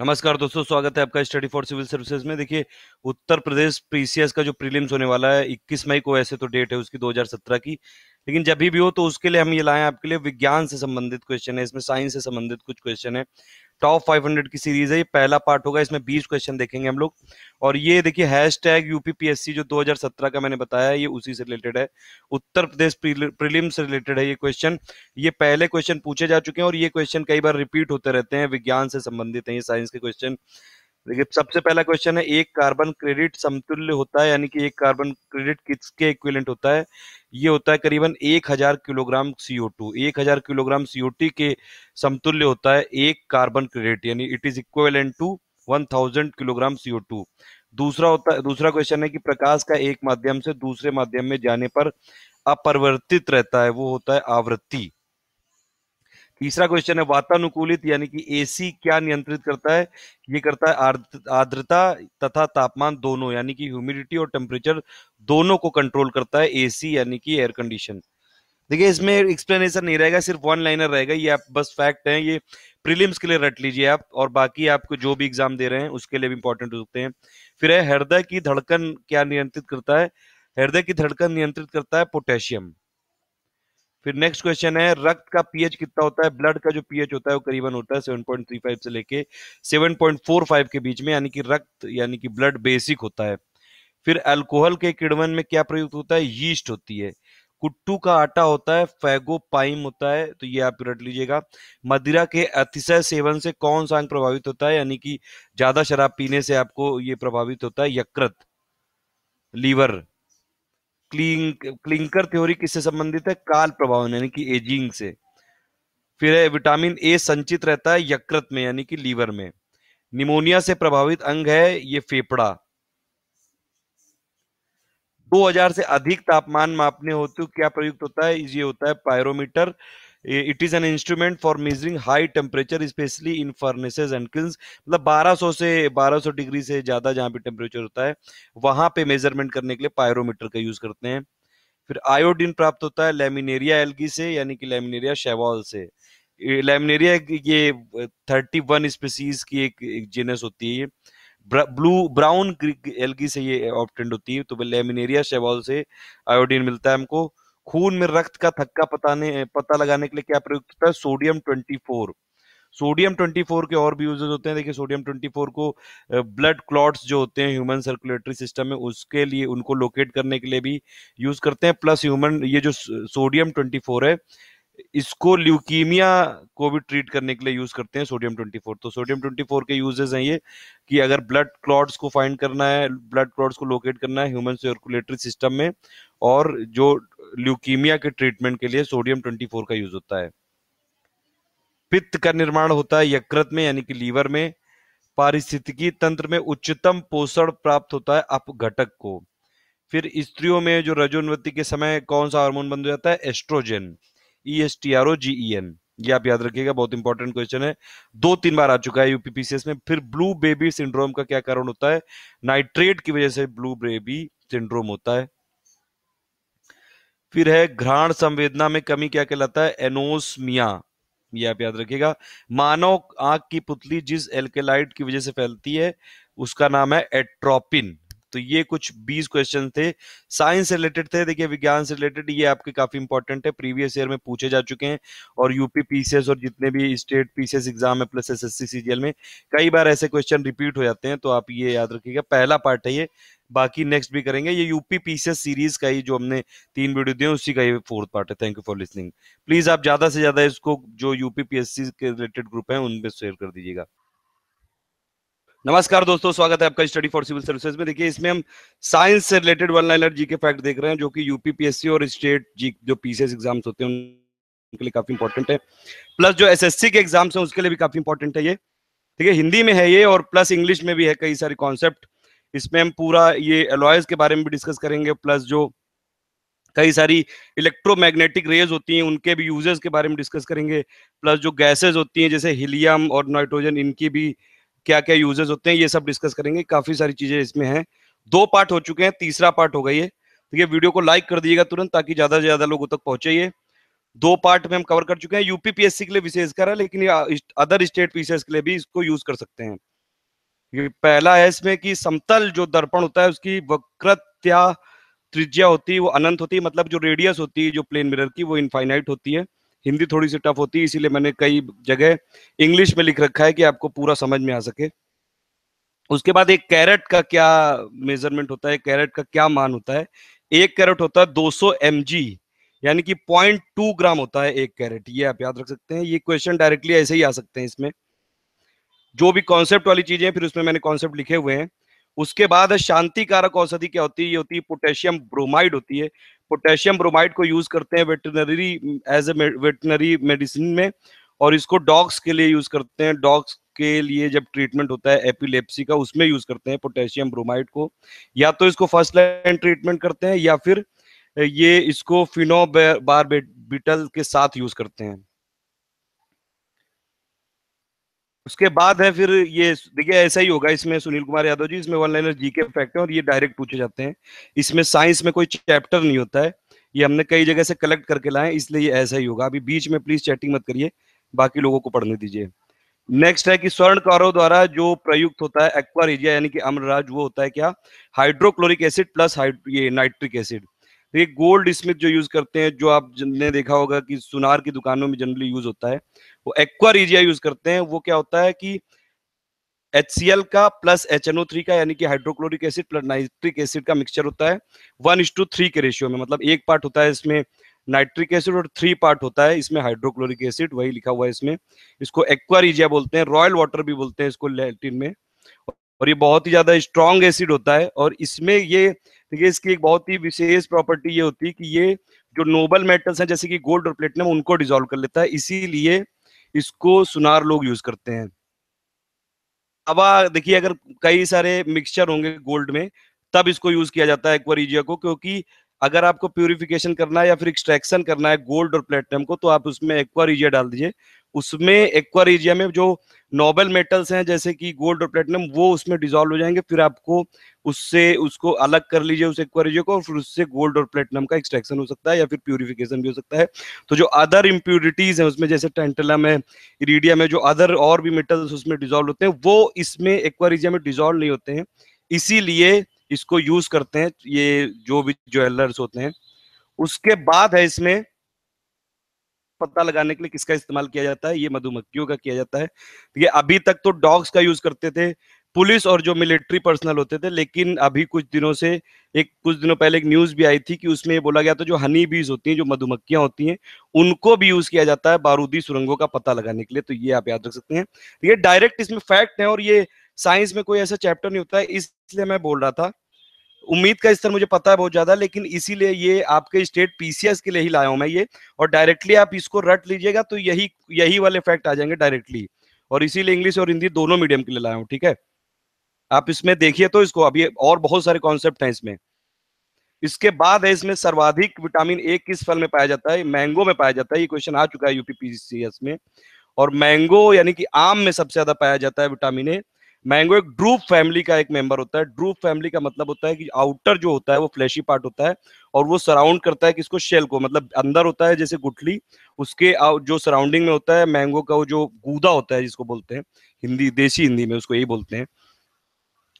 नमस्कार दोस्तों स्वागत है आपका स्टडी फॉर सिविल सर्विसेज में देखिए उत्तर प्रदेश पीसीएस का जो प्रीलिम्स होने वाला है 21 मई को ऐसे तो डेट है उसकी 2017 की लेकिन जब भी हो तो उसके लिए हम ये लाए आपके लिए विज्ञान से संबंधित क्वेश्चन है इसमें साइंस से संबंधित कुछ क्वेश्चन है टॉप 500 की सीरीज है ये पहला पार्ट होगा इसमें 20 क्वेश्चन देखेंगे हम लोग और ये देखिए हैश टैग यूपीपीएससी जो 2017 का मैंने बताया है ये उसी से रिलेटेड है उत्तर प्रदेश प्रीलिम से रिलेटेड है ये क्वेश्चन ये पहले क्वेश्चन पूछे जा चुके हैं और ये क्वेश्चन कई बार रिपीट होते रहते हैं विज्ञान से संबंधित है ये साइंस के क्वेश्चन देखिए सबसे पहला क्वेश्चन है एक कार्बन क्रेडिट समतुल्य होता है यानी कि एक कार्बन क्रेडिट किसके इक्विलेंट होता है ये होता है करीबन एक हजार किलोग्राम सीओ टू एक हजार किलोग्राम सीओ टी के समतुल्य होता है एक कार्बन क्रेडिट यानी it is equivalent to one thousand kilogram CO two दूसरा होता है दूसरा क्वेश्चन है कि प्रकाश का एक माध्यम से दूसरे माध्यम में जाने पर अपरिवर्तित रहता है वो होता है आवृत्ति तीसरा क्वेश्चन है वातानुकूलित यानी कि एसी क्या नियंत्रित करता है ये करता है आर्द्रता तथा तापमान दोनों यानी कि ह्यूमिडिटी और टेम्परेचर दोनों को कंट्रोल करता है एसी यानी कि एयर कंडीशन देखिए इसमें एक्सप्लेनेशन नहीं रहेगा सिर्फ वन लाइनर रहेगा ये आप बस फैक्ट है ये प्रीलिम्स के लिए रट लीजिए आप और बाकी आपको जो भी एग्जाम दे रहे हैं उसके लिए भी इंपॉर्टेंट हो सकते हैं फिर है हृदय की धड़कन क्या नियंत्रित करता है हृदय की धड़कन नियंत्रित करता है पोटेशियम फिर नेक्स्ट क्वेश्चन है रक्त का पीएच कितना होता है ब्लड का जो पीएच होता है वो करीबन होता है 7.35 से लेके 7.45 के बीच में यानी कि रक्त यानी कि ब्लड बेसिक होता है फिर अल्कोहल के किड़वन में क्या प्रयुक्त होता है यीस्ट होती है कुट्टू का आटा होता है फैगो पाइम होता है तो ये आप रट लीजिएगा मदिरा के अतिशय सेवन से कौन सा अंग प्रभावित होता है यानी कि ज्यादा शराब पीने से आपको ये प्रभावित होता है यकृत लीवर क्लिंकर थ्योरी किससे संबंधित है काल प्रभाव यानी कि एजिंग से फिर है विटामिन ए संचित रहता है यकृत में यानी कि लीवर में निमोनिया से प्रभावित अंग है ये फेफड़ा 2000 से अधिक तापमान मापने होते क्या प्रयुक्त होता है ये होता है pyrometer it is an instrument for measuring high temperature specially in furnaces and kilns मतलब 1200 से 1200 डिग्री से ज्यादा जहां पे टेम्परेचर होता है वहां पे मेजरमेंट करने के लिए पायरोमीटर का यूज करते हैं फिर आयोडीन प्राप्त होता है लेमिनेरिया एल्गी से यानी कि लेमिनेरिया शेवॉल से लेमिनेरिया ये 31 स्पीसीज की एक, एक जीनस होती है ब्लू ब्राउन एल्गी से ये ऑप्टेंड होती है तो लेमिनेरिया शेवॉल से आयोडीन मिलता है हमको खून में रक्त का थक्का पताने पता लगाने के लिए क्या प्रयोग होता है सोडियम 24 सोडियम 24 के और भी यूजेस होते हैं देखिए सोडियम 24 को ब्लड क्लॉट्स जो होते हैं ह्यूमन सर्कुलेटरी सिस्टम में उसके लिए उनको लोकेट करने के लिए भी यूज करते हैं प्लस ह्यूमन ये जो सोडियम 24 है इसको ल्यूकीमिया को भी ट्रीट करने के लिए यूज करते हैं सोडियम 24 तो सोडियम 24 के यूजेस हैं ये कि अगर ब्लड क्लॉट्स को फाइंड करना है ब्लड क्लॉट्स को लोकेट करना है ह्यूमन सर्कुलेटरी सिस्टम में और जो ल्यूकीमिया के ट्रीटमेंट के लिए सोडियम 24 का यूज होता है पित्त का निर्माण होता है यकृत में यानी कि लीवर में पारिस्थितिकी तंत्र में उच्चतम पोषण प्राप्त होता है अपघटक को फिर स्त्रियों में जो रजोन्वती के समय कौन सा हार्मोन बन जाता है estrogen E S T R O G E N ये आप याद रखिएगा बहुत इंपॉर्टेंट क्वेश्चन है दो तीन बार आ चुका है यूपीपीसीएस में फिर ब्लू बेबी सिंड्रोम का क्या कारण होता है नाइट्रेट की वजह से ब्लू बेबी सिंड्रोम होता है फिर है घ्राण संवेदना में कमी क्या कहलाता है एनोसमिया ये आप याद रखिएगा मानव आंख की पुतली जिस एल्केलाइट की वजह से फैलती है उसका नाम है एट्रोपिन तो ये कुछ बीस क्वेश्चन थे साइंस रिलेटेड थे देखिए विज्ञान से रिलेटेड ये आपके काफी इंपॉर्टेंट है प्रीवियस ईयर में पूछे जा चुके हैं और यूपी पीसीएस और जितने भी स्टेट पीसीएस एग्जाम है प्लस एस एस में कई बार ऐसे क्वेश्चन रिपीट हो जाते हैं तो आप ये याद रखिएगा पहला पार्ट है ये बाकी नेक्स्ट भी करेंगे ये यूपी पीसीएस सीरीज का ही जो हमने तीन वीडियो दिए उसी का ये फोर्थ पार्ट है thank you for listening please आप ज्यादा से ज्यादा इसको जो यूपी पीएससी के रिलेटेड ग्रुप है उनमें शेयर कर दीजिएगा नमस्कार दोस्तों स्वागत है आपका स्टडी फॉर सिविल सर्विसेज में देखिए इसमें हम साइंस से रिलेटेड वन लाइनर जी के फैक्ट देख रहे हैं जो कि यूपीपीएससी और स्टेट जी जो पीसीएस एग्जाम्स होते हैं उनके लिए काफी इंपॉर्टेंट है प्लस जो एसएससी के एग्जाम्स हैं उसके लिए भी काफी इंपॉर्टेंट है ये ठीक है हिंदी में है ये और प्लस इंग्लिश में भी है कई सारे कॉन्सेप्ट इसमें हम पूरा ये अलॉयज के बारे में भी डिस्कस करेंगे प्लस जो कई सारी इलेक्ट्रोमैग्नेटिक रेज होती हैं उनके भी यूजेस के बारे में डिस्कस करेंगे प्लस जो गैसेज होती हैं जैसे हीलियम और नाइट्रोजन इनकी भी क्या क्या यूजेस होते हैं ये सब डिस्कस करेंगे काफी सारी चीजें इसमें हैं दो पार्ट हो चुके हैं तीसरा पार्ट होगा ये तो ये वीडियो को लाइक कर दीजिएगा तुरंत ताकि ज्यादा से ज्यादा लोगों तक पहुंचे ये दो पार्ट में हम कवर कर चुके हैं यूपीपीएससी के लिए विशेष है लेकिन अदर स्टेट पीसीएस के लिए भी इसको यूज कर सकते हैं ये पहला है इसमें कि समतल जो दर्पण होता है उसकी वक्रत्या त्रिज्या होती है वो अनंत होती है मतलब जो रेडियस होती है जो प्लेन मिरर की वो इनफाइनाइट होती है हिंदी थोड़ी सी टफ होती है इसीलिए मैंने कई जगह इंग्लिश में लिख रखा है कि आपको पूरा समझ में आ सके उसके बाद एक कैरेट का क्या मेजरमेंट होता है कैरेट का क्या मान होता है एक कैरेट होता है 200 सौ यानी कि 0.2 ग्राम होता है एक कैरेट ये आप याद रख सकते हैं ये क्वेश्चन डायरेक्टली ऐसे ही आ सकते हैं इसमें जो भी कॉन्सेप्ट वाली चीजें फिर उसमें मैंने कॉन्सेप्ट लिखे हुए हैं उसके बाद शांति कारक औषधि क्या होती है ये होती है पोटेशियम ब्रोमाइड होती है पोटेशियम ब्रोमाइड को यूज करते हैं veterinary as a veterinary medicine में और इसको डॉग्स के लिए यूज करते हैं डॉग्स के लिए जब ट्रीटमेंट होता है एपिलेप्सी का उसमें यूज करते हैं पोटेशियम ब्रोमाइड को या तो इसको फर्स्ट लाइन ट्रीटमेंट करते हैं या फिर ये इसको फिनो बार के साथ यूज करते हैं उसके बाद है फिर ये देखिए ऐसा ही होगा इसमें सुनील कुमार यादव जी इसमें वन लाइनर जी के फैक्ट है और ये डायरेक्ट पूछे जाते हैं इसमें साइंस में कोई चैप्टर नहीं होता है ये हमने कई जगह से कलेक्ट करके लाए इसलिए ये ऐसा ही होगा अभी बीच में प्लीज चैटिंग मत करिए बाकी लोगों को पढ़ने दीजिए नेक्स्ट है कि स्वर्णकारों द्वारा जो प्रयुक्त होता है एक्वा रेजिया यानी कि अम्लराज वो होता है क्या हाइड्रोक्लोरिक एसिड प्लस ये नाइट्रिक एसिड ये गोल्ड स्मिथ जो यूज करते हैं जो आपने देखा होगा कि सुनार की दुकानों में जनरली यूज होता है वो एक्वा रीजिया यूज करते हैं वो क्या होता है कि एच का प्लस एच का यानी कि hydrochloric acid plus nitric acid का मिक्सचर होता है वन इज टू थ्री के रेशियो में मतलब एक पार्ट होता है इसमें नाइट्रिक एसिड और थ्री पार्ट होता है इसमें हाइड्रोक्लोरिक एसिड वही लिखा हुआ है इसमें इसको एक्वारीजिया बोलते हैं रॉयल वाटर भी बोलते हैं इसको लैटिन में और ये बहुत ही ज्यादा स्ट्रॉन्ग एसिड होता है और इसमें ये देखिए इसकी एक बहुत ही विशेष प्रॉपर्टी ये होती है कि ये जो नोबल मेटल्स हैं जैसे कि गोल्ड और प्लेटिनम उनको डिजोल्व कर लेता है इसीलिए इसको सुनार लोग यूज करते हैं अब देखिए अगर कई सारे मिक्सचर होंगे गोल्ड में तब इसको यूज किया जाता है एक्वारीजिया को क्योंकि अगर आपको प्योरिफिकेशन करना है या फिर एक्सट्रैक्शन करना है गोल्ड और प्लेटिनम को तो आप उसमें एक्वारीजिया डाल दीजिए उसमें एक्वा में जो नोबल मेटल्स हैं जैसे कि गोल्ड और प्लेटिनम वो उसमें डिजोल्व हो जाएंगे फिर आपको उससे उसको अलग कर लीजिए उस एक्वारीजिया को और फिर उससे गोल्ड और प्लेटिनम का एक्सट्रैक्शन हो सकता है या फिर प्यूरिफिकेशन भी हो सकता है तो जो अदर इम्प्यूरिटीज हैं उसमें जैसे टेंटलम है इरीडिया में जो अदर और भी मेटल्स उसमें डिजोल्व होते हैं वो इसमें एक्वारीजिया में डिजोल्व नहीं होते हैं इसीलिए इसको यूज करते हैं ये जो भी ज्वेलर्स होते हैं उसके बाद है इसमें पता लगाने के लिए किसका इस्तेमाल किया जाता है ये मधुमक्खियों का किया जाता है ये अभी तक तो डॉग्स का यूज करते थे पुलिस और जो मिलिट्री पर्सनल होते थे लेकिन अभी कुछ दिनों से एक कुछ दिनों पहले एक न्यूज भी आई थी कि उसमें बोला गया था जो हनी बीज होती हैं जो मधुमक्खियां होती हैं उनको भी यूज किया जाता है बारूदी सुरंगों का पता लगाने के लिए तो ये आप याद रख सकते हैं ये डायरेक्ट इसमें फैक्ट है और ये साइंस में कोई ऐसा चैप्टर नहीं होता है इसलिए मैं बोल रहा था उम्मीद का स्तर मुझे पता है बहुत ज्यादा लेकिन इसीलिए ये आपके स्टेट पीसीएस के लिए ही लाया हूं मैं ये और डायरेक्टली आप इसको रट लीजिएगा तो यही यही वाले फैक्ट आ जाएंगे डायरेक्टली और इसीलिए इंग्लिश और हिंदी दोनों मीडियम के लिए लाया हूँ ठीक है आप इसमें देखिए तो इसको अभी और बहुत सारे कॉन्सेप्ट हैं इसमें इसके बाद है इसमें सर्वाधिक विटामिन ए किस फल में पाया जाता है मैंगो में पाया जाता है ये क्वेश्चन आ चुका है यूपीपीसीएस में और मैंगो यानी कि आम में सबसे ज्यादा पाया जाता है विटामिन ए मैंगो एक ड्रूप फैमिली का एक मेंबर होता है ड्रूप फैमिली का मतलब होता है कि आउटर जो होता है वो फ्लैशी पार्ट होता है और वो सराउंड करता है किसको शेल को मतलब अंदर होता है जैसे गुठली उसके जो सराउंडिंग में होता है मैंगो का वो जो गूदा होता है जिसको बोलते हैं हिंदी देसी हिंदी में उसको यही बोलते हैं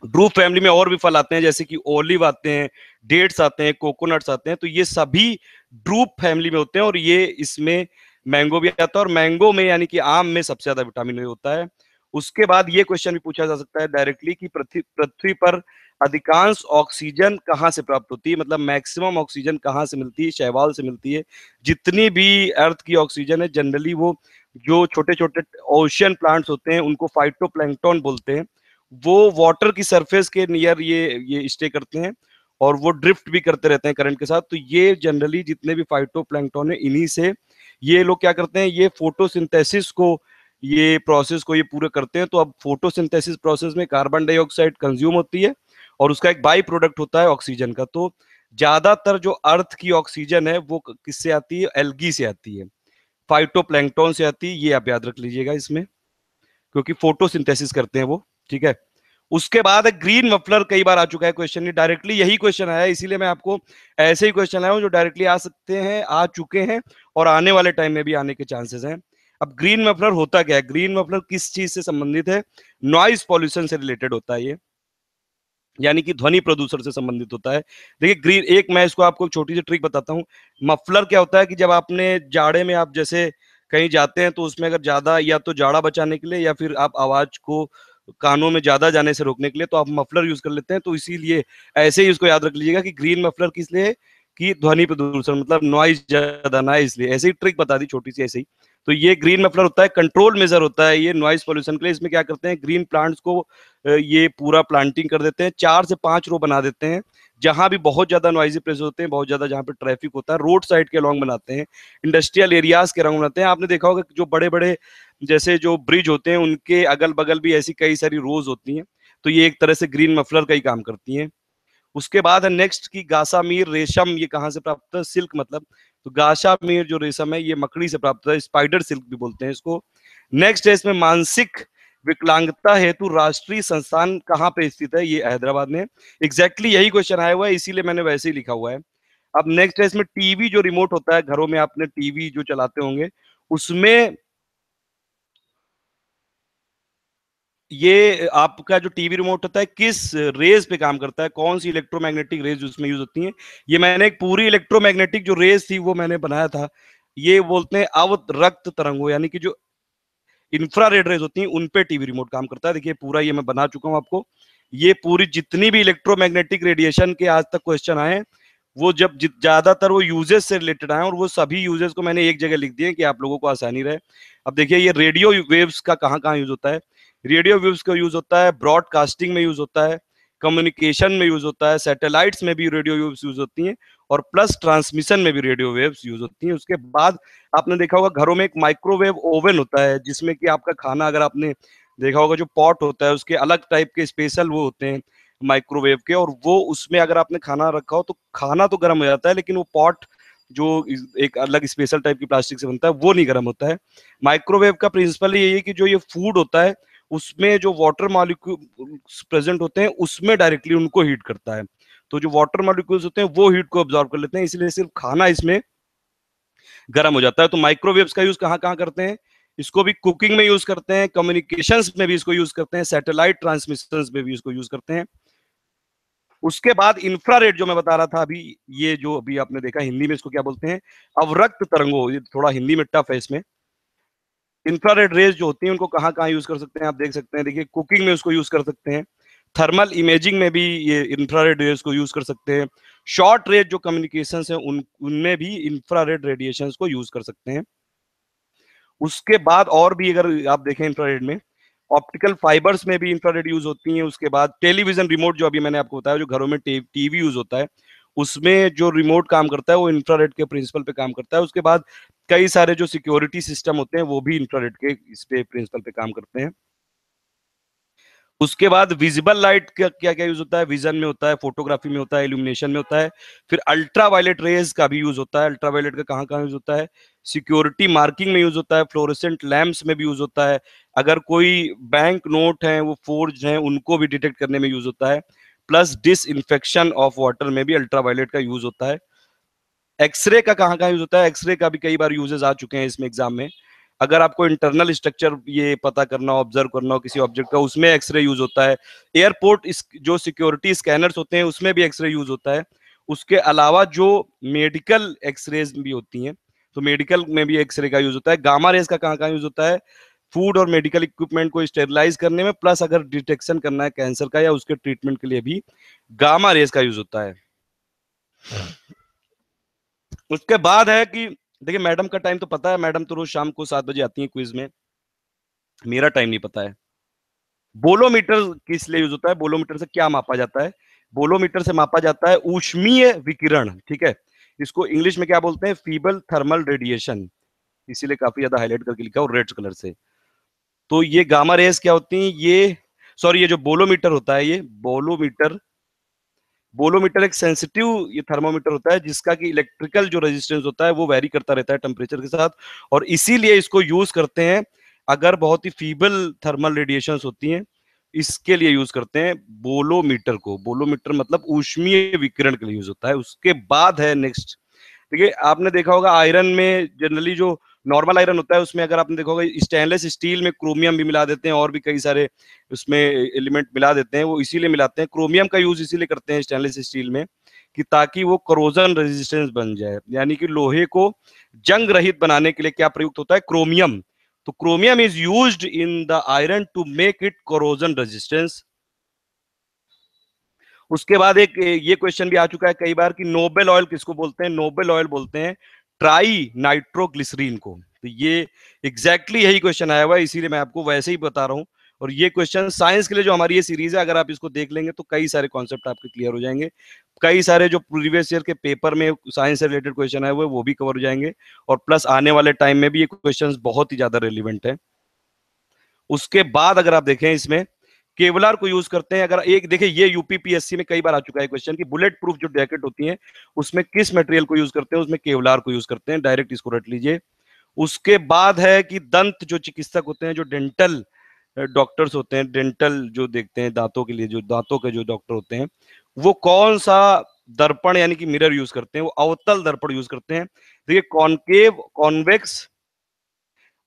ड्रूप फैमिली में और भी फल आते हैं जैसे कि ओलिव आते हैं डेट्स आते हैं कोकोनट्स आते हैं तो ये सभी ड्रूप फैमिली में होते हैं और ये इसमें मैंगो भी आता है और मैंगो में यानी कि आम में सबसे ज्यादा विटामिन होता है उसके बाद ये क्वेश्चन भी पूछा जा सकता है डायरेक्टली कि पृथ्वी पर अधिकांश ऑक्सीजन कहाँ से प्राप्त होती है मतलब मैक्सिमम ऑक्सीजन कहाँ से मिलती है शैवाल से मिलती है जितनी भी अर्थ की ऑक्सीजन है जनरली वो जो छोटे छोटे ओशियन प्लांट्स होते हैं उनको फाइटो बोलते हैं वो वाटर की सरफेस के नियर ये ये स्टे करते हैं और वो ड्रिफ्ट भी करते रहते हैं करंट के साथ तो ये जनरली जितने भी फाइटोप्लैंक्टन है इन्हीं से ये लोग क्या करते हैं ये फोटोसिंथेसिस को ये प्रोसेस को ये पूरा करते हैं तो अब फोटोसिंथेसिस प्रोसेस में कार्बन डाइऑक्साइड कंज्यूम होती है और उसका एक बाई प्रोडक्ट होता है ऑक्सीजन का तो ज्यादातर जो अर्थ की ऑक्सीजन है वो किससे आती है एलगी से आती है फाइटोप्लैंक्टोन से आती है ये आप याद रख लीजिएगा इसमें क्योंकि फोटोसिंथेसिस करते हैं वो ठीक है उसके बाद ग्रीन मफलर कई बार आ चुका है क्वेश्चन डायरेक्टली यही क्वेश्चन आया है इसीलिए मैं आपको ऐसे ही क्वेश्चन आया हूँ जो डायरेक्टली आ सकते हैं आ चुके हैं और आने वाले टाइम में भी आने के चांसेस हैं अब ग्रीन मफलर होता क्या है ग्रीन मफलर किस चीज से संबंधित है नॉइस पॉल्यूशन से रिलेटेड होता है ये यानी कि ध्वनि प्रदूषण से संबंधित होता है देखिए ग्रीन एक मैं इसको आपको छोटी सी ट्रिक बताता हूँ मफलर क्या होता है कि जब आपने जाड़े में आप जैसे कहीं जाते हैं तो उसमें अगर ज्यादा या तो जाड़ा बचाने के लिए या फिर आप आवाज को कानों में ज्यादा जाने से रोकने के लिए तो आप मफलर यूज कर लेते हैं तो इसीलिए ऐसे ही उसको याद रख लीजिएगा कि ग्रीन मफलर किस लिए कि ध्वनि प्रदूषण मतलब नॉइज ज्यादा ना है इसलिए ही ट्रिक बता दी छोटी सी ऐसे ही तो ये ग्रीन मफलर होता है कंट्रोल मेजर होता है ये नॉइस पॉल्यूशन के लिए इसमें क्या करते हैं ग्रीन प्लांट्स को ये पूरा प्लांटिंग कर देते हैं चार से पांच रो बना देते हैं जहां भी बहुत ज्यादा नॉइजी प्लेस होते हैं बहुत ज्यादा जहां पर ट्रैफिक होता है रोड साइड के अलॉन्ग बनाते हैं इंडस्ट्रियल एरियाज के अलॉन्ग बनाते हैं आपने देखा होगा जो बड़े बड़े जैसे जो ब्रिज होते हैं उनके अगल बगल भी ऐसी कई सारी रोज होती हैं तो ये एक तरह से ग्रीन मफलर का ही काम करती हैं उसके बाद है नेक्स्ट की गासामीर रेशम ये कहाँ से प्राप्त है सिल्क मतलब तो गाशा मीर जो रेशम है ये मकड़ी से प्राप्त होता है स्पाइडर सिल्क भी बोलते हैं इसको नेक्स्ट है इसमें मानसिक विकलांगता हेतु राष्ट्रीय संस्थान कहाँ पे स्थित है ये हैदराबाद में एग्जैक्टली exactly यही क्वेश्चन आया हुआ है इसीलिए मैंने वैसे ही लिखा हुआ है अब नेक्स्ट है इसमें टीवी जो रिमोट होता है घरों में आपने टीवी जो चलाते होंगे उसमें ये आपका जो टीवी रिमोट होता है किस रेज पे काम करता है कौन सी इलेक्ट्रोमैग्नेटिक रेज उसमें यूज होती है ये मैंने एक पूरी इलेक्ट्रोमैग्नेटिक जो रेज थी वो मैंने बनाया था ये बोलते हैं अव रक्त तरंगो यानी कि जो इंफ्रा रेड रेज होती है उनपे टीवी रिमोट काम करता है देखिए पूरा ये मैं बना चुका हूँ आपको ये पूरी जितनी भी इलेक्ट्रोमैग्नेटिक रेडिएशन के आज तक क्वेश्चन आए वो जब ज्यादातर वो यूजेस से रिलेटेड आए और वो सभी यूजेस को मैंने एक जगह लिख दिए कि आप लोगों को आसानी रहे अब देखिए ये रेडियो वेव्स का कहाँ कहाँ यूज होता है रेडियो व्यूज का यूज होता है ब्रॉडकास्टिंग में यूज होता है कम्युनिकेशन में यूज होता है सैटेलाइट्स में भी रेडियो वेव्स यूज होती हैं और प्लस ट्रांसमिशन में भी रेडियो वेव्स यूज होती हैं उसके बाद आपने देखा होगा घरों में एक माइक्रोवेव ओवन होता है जिसमें कि आपका खाना अगर आपने देखा होगा जो पॉट होता है उसके अलग टाइप के स्पेशल वो होते हैं माइक्रोवेव के और वो उसमें अगर आपने खाना रखा हो तो खाना तो गर्म हो जाता है लेकिन वो पॉट जो एक अलग स्पेशल टाइप की प्लास्टिक से बनता है वो नहीं गर्म होता है माइक्रोवेव का प्रिंसिपल यही है कि जो ये फूड होता है उसमें जो वाटर मॉलिक्यूल प्रेजेंट होते हैं उसमें डायरेक्टली उनको हीट करता है तो जो वाटर मॉलिक्यूल्स होते हैं वो हीट को ऑब्जॉर्व कर लेते हैं इसलिए सिर्फ खाना इसमें गर्म हो जाता है तो माइक्रोवेव्स का यूज कहाँ कहाँ करते हैं इसको भी कुकिंग में यूज करते हैं कम्युनिकेशन में भी इसको यूज करते हैं सैटेलाइट ट्रांसमिशन में भी इसको यूज करते हैं उसके बाद इंफ्रारेड जो मैं बता रहा था अभी ये जो अभी आपने देखा हिंदी में इसको क्या बोलते हैं अवरक्त तरंगों थोड़ा हिंदी में टफ है इसमें इंफ्रारेड रेज जो होती है उनको कहाँ कहाँ यूज कर सकते हैं आप देख सकते हैं देखिए कुकिंग में उसको यूज कर सकते हैं थर्मल इमेजिंग में भी ये इंफ्रारेड रेज को यूज कर सकते हैं शॉर्ट रेज जो कम्युनिकेशन है उन उनमें भी इंफ्रारेड रेडिएशन को यूज कर सकते हैं उसके बाद और भी अगर आप देखें इंफ्रारेड में ऑप्टिकल फाइबर्स में भी इंफ्रारेड यूज होती हैं उसके बाद टेलीविजन रिमोट जो अभी मैंने आपको बताया जो घरों में टीवी यूज होता है उसमें जो रिमोट काम करता है वो इंफ्रारेड के प्रिंसिपल पे काम करता है उसके बाद कई सारे जो सिक्योरिटी सिस्टम होते हैं वो भी इंफ्रारेड के इस पे प्रिंसिपल पे काम करते हैं उसके बाद विजिबल लाइट का क्या क्या यूज होता है विजन में होता है फोटोग्राफी में होता है इल्यूमिनेशन में होता है फिर अल्ट्रा वायलेट रेज का भी यूज होता है अल्ट्रा वायलेट का कहाँ कहाँ यूज होता है सिक्योरिटी मार्किंग में यूज होता है फ्लोरेसेंट लैम्प्स में भी यूज होता है अगर कोई बैंक नोट है वो फोर्ज है उनको भी डिटेक्ट करने में यूज होता है प्लस डिस ऑफ वाटर में भी अल्ट्रा वायलेट का यूज होता है एक्सरे का कहाँ कहाँ यूज होता है एक्सरे का भी कई बार यूजेस आ चुके हैं इसमें एग्जाम में अगर आपको इंटरनल स्ट्रक्चर ये पता करना हो ऑब्जर्व करना हो किसी ऑब्जेक्ट का उसमें एक्सरे यूज होता है एयरपोर्ट जो सिक्योरिटी स्कैनर्स होते हैं उसमें भी एक्सरे यूज होता है उसके अलावा जो मेडिकल एक्सरेज भी होती हैं तो मेडिकल में भी एक्सरे का यूज होता है गामा रेज का कहाँ कहाँ यूज होता है फूड और मेडिकल इक्विपमेंट को स्टेरिलाइज करने में प्लस अगर डिटेक्शन करना है कैंसर का या उसके ट्रीटमेंट के लिए भी गामा रेज का यूज होता है उसके बाद है कि देखिए मैडम का टाइम तो पता है मैडम तो रोज शाम को सात बजे आती है क्विज में मेरा टाइम नहीं पता है बोलोमीटर किस लिए यूज होता है बोलोमीटर से क्या मापा जाता है बोलोमीटर से मापा जाता है ऊष्मीय विकिरण ठीक है इसको इंग्लिश में क्या बोलते हैं फीबल थर्मल रेडिएशन इसीलिए काफी ज्यादा हाईलाइट करके लिखा और रेड कलर से तो ये गामा रेस क्या होती है ये सॉरी ये जो बोलोमीटर होता है ये बोलोमीटर बोलोमीटर एक सेंसिटिव ये थर्मोमीटर होता है जिसका कि इलेक्ट्रिकल जो रेजिस्टेंस होता है वो वेरी करता रहता है टेम्परेचर के साथ और इसीलिए इसको यूज करते हैं अगर बहुत ही फीबल थर्मल रेडिएशन होती हैं इसके लिए यूज करते हैं बोलोमीटर को बोलोमीटर मतलब ऊष्मीय विकिरण के लिए यूज होता है उसके बाद है नेक्स्ट देखिए आपने देखा होगा आयरन में जनरली जो नॉर्मल आयरन होता है उसमें अगर आपने देखोगे स्टेनलेस स्टील में क्रोमियम भी मिला देते हैं और भी कई सारे उसमें एलिमेंट मिला देते हैं वो इसीलिए मिलाते हैं क्रोमियम का यूज इसीलिए करते हैं स्टेनलेस स्टील में कि ताकि वो क्रोजन रेजिस्टेंस बन जाए यानी कि लोहे को जंग रहित बनाने के लिए क्या प्रयुक्त होता है क्रोमियम तो chromium is use in the iron to make it corrosion resistance उसके बाद एक ये क्वेश्चन भी आ चुका है कई बार कि नोबेल ऑयल किसको बोलते हैं नोबेल ऑयल बोलते हैं ट्राई नाइट्रोग्लिसरीन को तो ये एग्जैक्टली exactly यही क्वेश्चन आया हुआ है इसीलिए मैं आपको वैसे ही बता रहा हूँ और ये क्वेश्चन साइंस के लिए जो हमारी ये सीरीज है अगर आप इसको देख लेंगे तो कई सारे कॉन्सेप्ट आपके क्लियर हो जाएंगे कई सारे जो प्रीवियस ईयर के पेपर में साइंस से रिलेटेड क्वेश्चन आए हुए वो भी कवर हो जाएंगे और प्लस आने वाले टाइम में भी ये क्वेश्चन बहुत ही ज्यादा रेलिवेंट है उसके बाद अगर आप देखें इसमें केवलर को यूज करते हैं अगर एक देखिए ये यूपीपीएससी में कई बार आ चुका है क्वेश्चन कि बुलेट प्रूफ जो जैकेट होती है उसमें किस मटेरियल को यूज करते हैं उसमें केवलार को यूज करते हैं डायरेक्ट इसको रट लीजिए उसके बाद है कि दंत जो चिकित्सक होते हैं जो डेंटल डॉक्टर्स होते हैं डेंटल जो देखते हैं दांतों के लिए जो दांतों के जो डॉक्टर होते हैं वो कौन सा दर्पण यानी कि मिरर यूज करते हैं वो अवतल दर्पण यूज करते हैं देखिए कॉन्केव कॉन्वेक्स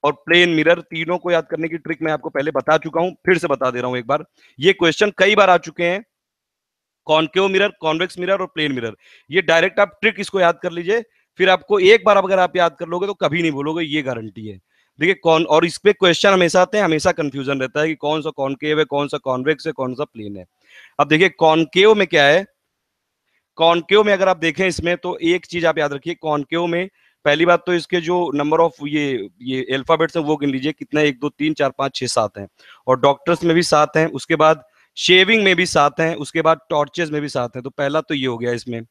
और प्लेन मिरर तीनों को याद करने की ट्रिक मैं आपको पहले बता चुका हूं फिर से बता दे रहा हूं एक बार ये क्वेश्चन कई बार आ चुके हैं कॉन्केव मिरर कॉन्वेक्स मिरर और प्लेन मिरर ये डायरेक्ट आप ट्रिक इसको याद कर लीजिए फिर आपको एक बार अगर आप याद कर लोगे तो कभी नहीं भूलोगे ये गारंटी है देखिए कौन और इस पे क्वेश्चन हमेशा आते हैं हमेशा कंफ्यूजन रहता है कि कौन सा कॉन्केव है कौन सा कॉन्वेक्स है कौन सा प्लेन है अब देखिए कॉन्केव में क्या है कॉन्केव में अगर आप देखें इसमें तो एक चीज आप याद रखिए कॉन्केव में पहली बात तो इसके जो नंबर ऑफ ये ये अल्फाबेट्स हैं वो गिन लीजिए कितना एक दो तीन चार पाँच छः सात हैं और डॉक्टर्स में भी सात हैं उसके बाद शेविंग में भी सात हैं उसके बाद टॉर्चेज में भी सात हैं तो पहला तो ये हो गया इसमें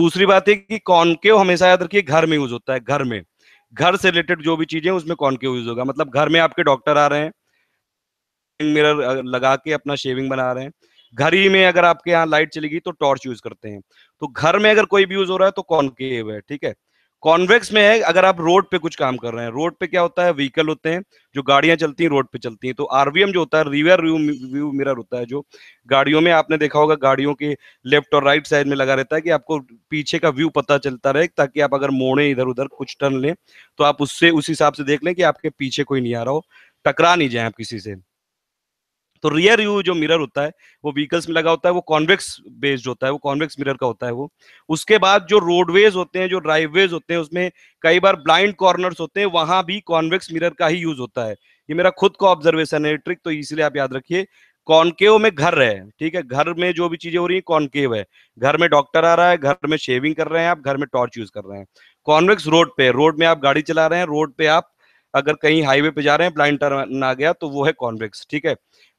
दूसरी बात है कि कॉनकेव हमेशा याद रखिए घर में यूज होता है घर में घर से रिलेटेड जो भी चीजें उसमें कॉनकेव यूज होगा मतलब घर में आपके डॉक्टर आ रहे हैं मिरर लगा के अपना शेविंग बना रहे हैं घर ही में अगर आपके यहाँ लाइट चलेगी तो टॉर्च यूज करते हैं तो घर में अगर कोई भी यूज हो रहा है तो कॉनकेव है ठीक है कॉन्वेक्स में है अगर आप रोड पे कुछ काम कर रहे हैं रोड पे क्या होता है व्हीकल होते हैं जो गाड़ियां चलती हैं रोड पे चलती हैं तो आरवीएम जो होता है रिवर व्यू व्यू मिरर होता है जो गाड़ियों में आपने देखा होगा गाड़ियों के लेफ्ट और राइट साइड में लगा रहता है कि आपको पीछे का व्यू पता चलता रहे ताकि आप अगर मोड़े इधर उधर कुछ टर्न लें तो आप उससे उस हिसाब से देख लें कि आपके पीछे कोई नहीं आ रहा हो टकरा नहीं जाए आप किसी से तो रियर यू जो मिरर होता है वो व्हीकल्स में लगा होता है वो कॉन्वेक्स बेस्ड होता है वो कॉन्वेक्स मिरर का होता है वो उसके बाद जो रोडवेज होते हैं जो ड्राइववेज होते हैं उसमें कई बार ब्लाइंड कॉर्नर्स होते हैं वहां भी कॉन्वेक्स मिरर का ही यूज होता है ये मेरा खुद का ऑब्जर्वेशन है ट्रिक तो इसलिए आप याद रखिए कॉनकेव में घर है ठीक है घर में जो भी चीजें हो रही है कॉनकेव है घर में डॉक्टर आ रहा है घर में शेविंग कर रहे हैं आप घर में टॉर्च यूज कर रहे हैं कॉन्वेक्स रोड पे रोड में आप गाड़ी चला रहे हैं रोड पे आप अगर कहीं हाईवे पे जा रहे हैं ब्लाइंड टर्न आ गया तो वो है कॉन्वेक्स ठीक है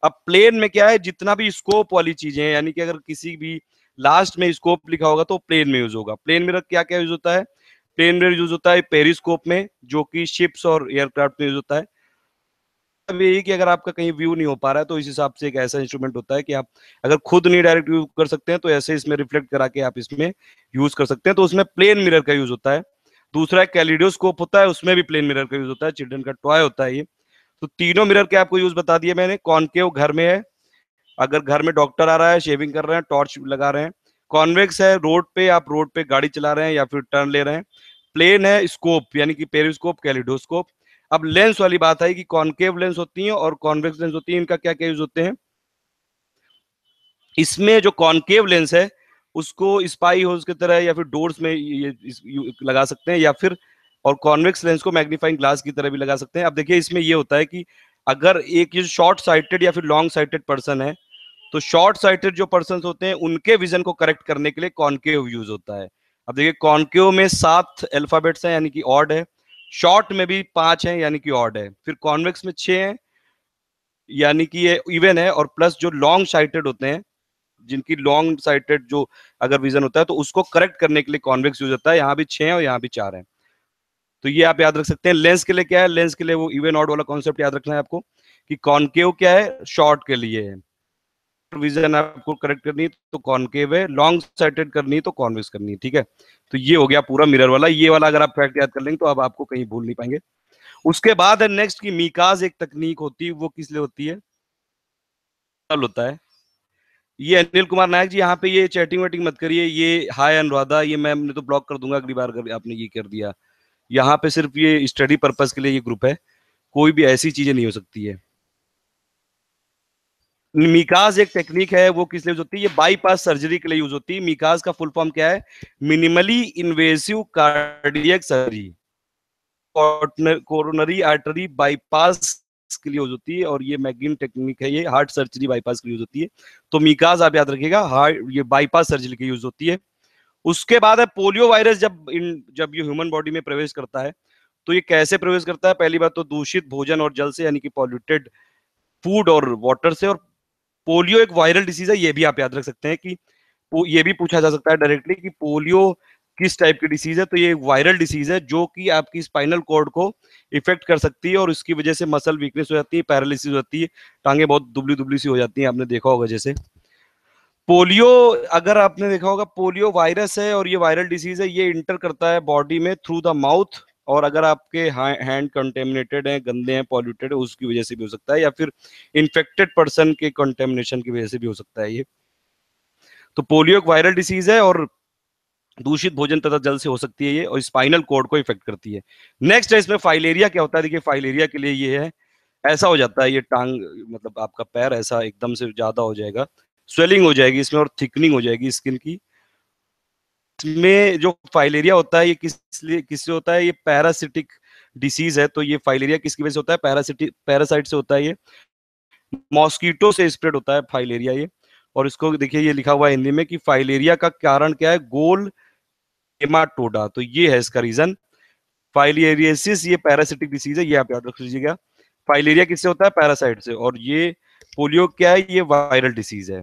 अब प्लेन में क्या है जितना भी स्कोप वाली चीजें हैं यानी कि अगर किसी भी लास्ट में स्कोप लिखा होगा तो प्लेन में यूज होगा प्लेन में क्या क्या यूज होता है प्लेन में यूज होता है पेरिस्कोप में जो कि शिप्स और एयरक्राफ्ट में यूज होता है अब यही कि अगर आपका कहीं व्यू नहीं हो पा रहा है तो इस हिसाब से एक ऐसा इंस्ट्रूमेंट होता है कि आप अगर खुद नहीं डायरेक्ट यूज कर सकते हैं तो ऐसे इसमें रिफ्लेक्ट करा के आप इसमें यूज कर सकते हैं तो उसमें प्लेन मिरर का यूज होता है दूसरा कैलिडियोस्कोप होता है उसमें भी प्लेन मिरर का यूज होता है चिल्ड्रन का टॉय होता है ये तो तीनों मिरर के आपको यूज बता दिए मैंने कॉन्केव घर में है अगर घर में डॉक्टर आ रहा है शेविंग कर रहे हैं टॉर्च लगा रहे हैं कॉन्वेक्स है रोड पे आप रोड पे गाड़ी चला रहे हैं या फिर टर्न ले रहे हैं प्लेन है स्कोप यानी कि पेरिस्कोप कैलिडोस्कोप अब लेंस वाली बात आई कि कॉन्केव लेंस होती है और कॉन्वेक्स लेंस होती है इनका क्या क्या यूज होते हैं इसमें जो कॉन्केव लेंस है उसको स्पाई होज की तरह या फिर डोर्स में ये लगा सकते हैं या फिर और कॉन्वेक्स लेंस को मैग्नीफाइंग ग्लास की तरह भी लगा सकते हैं अब देखिए इसमें यह होता है कि अगर एक ये शॉर्ट साइटेड या फिर लॉन्ग साइटेड पर्सन है तो शॉर्ट साइटेड जो पर्सन होते हैं उनके विजन को करेक्ट करने के लिए कॉन्केव यूज होता है अब देखिए कॉन्केव में सात अल्फाबेट्स हैं यानी कि ऑड है शॉर्ट में भी पांच हैं यानी कि ऑड है फिर कॉन्वेक्स में छह हैं यानी कि ये इवन है और प्लस जो लॉन्ग साइटेड होते हैं जिनकी लॉन्ग साइटेड जो अगर विजन होता है तो उसको करेक्ट करने के लिए कॉन्वेक्स यूज होता है यहाँ भी छह है और यहाँ भी चार है तो ये आप याद रख सकते हैं लेंस के लिए क्या है लेंस के लिए वो इवे नॉट वाला कॉन्सेप्ट याद रखना है आपको कि कॉनकेव क्या है शॉर्ट के लिए विजन आपको करेक्ट करनी है तो कॉनकेव है लॉन्ग साइटेड करनी है तो कॉन्वेक्स करनी है ठीक है तो ये हो गया पूरा मिरर वाला ये वाला अगर आप फैक्ट याद कर लेंगे तो अब आपको कहीं भूल नहीं पाएंगे उसके बाद है नेक्स्ट की मीकाज एक तकनीक होती है वो किस लिए होती है होता है ये अनिल कुमार नायक जी यहाँ पे ये चैटिंग वैटिंग मत करिए ये हाय अनुराधा ये मैम ने तो ब्लॉक कर दूंगा अगली बार आपने ये कर दिया यहाँ पे सिर्फ ये स्टडी पर्पज के लिए ये ग्रुप है कोई भी ऐसी चीजें नहीं हो सकती है मिकास एक टेक्निक है वो किस लिए यूज होती है ये बाईपास सर्जरी के लिए यूज होती है मिकास का फुल फॉर्म क्या है minimally invasive cardiac surgery coronary artery bypass के लिए यूज होती है और ये मैगिन टेक्निक है ये हार्ट सर्जरी बाईपास के लिए यूज होती है तो मिकाज आप याद रखिएगा हार्ट ये बाईपास सर्जरी के यूज होती है उसके बाद है पोलियो वायरस जब इन जब ये ह्यूमन बॉडी में प्रवेश करता है तो ये कैसे प्रवेश करता है पहली बात तो दूषित भोजन और जल से यानी कि पॉल्यूटेड फूड और वाटर से और पोलियो एक वायरल डिसीज है ये भी आप याद रख सकते हैं कि ये भी पूछा जा सकता है डायरेक्टली कि पोलियो किस टाइप की डिसीज है तो ये वायरल डिसीज है जो कि आपकी स्पाइनल कोड को इफेक्ट कर सकती है और उसकी वजह से मसल वीकनेस हो जाती है पैरालिसिस हो जाती है टांगे बहुत दुबली दुबली सी हो जाती है आपने देखा होगा जैसे पोलियो अगर आपने देखा होगा पोलियो वायरस है और ये वायरल डिसीज है ये इंटर करता है बॉडी में थ्रू द माउथ और अगर आपके हैंड कंटेमिनेटेड हैं गंदे हैं पॉल्यूटेड है उसकी वजह से भी हो सकता है या फिर इन्फेक्टेड पर्सन के कंटेमिनेशन की वजह से भी हो सकता है ये तो पोलियो एक वायरल डिसीज है और दूषित भोजन तथा जल से हो सकती है ये और स्पाइनल कोड को इफेक्ट करती है नेक्स्ट है इसमें फाइलेरिया क्या होता है देखिए फाइलेरिया के लिए ये है ऐसा हो जाता है ये टांग मतलब आपका पैर ऐसा एकदम से ज्यादा हो जाएगा स्वेलिंग हो जाएगी इसमें और थिकनिंग हो जाएगी स्किन की इसमें जो फाइलेरिया होता है ये किस लिए किससे होता है ये पैरासिटिक डिसीज है तो ये फाइलेरिया किसकी वजह से होता है पैरासिटिक पैरासाइट से होता है ये मॉस्किटो से स्प्रेड होता है फाइलेरिया ये और इसको देखिए ये लिखा हुआ है हिंदी में कि फाइलेरिया का कारण क्या है गोल हेमाटोडा तो ये है इसका रीजन फाइलेरियसिस ये पैरासिटिक डिसीज है ये आप याद रख लीजिएगा फाइलेरिया किससे होता है पैरासाइट से और ये पोलियो क्या है ये वायरल डिसीज है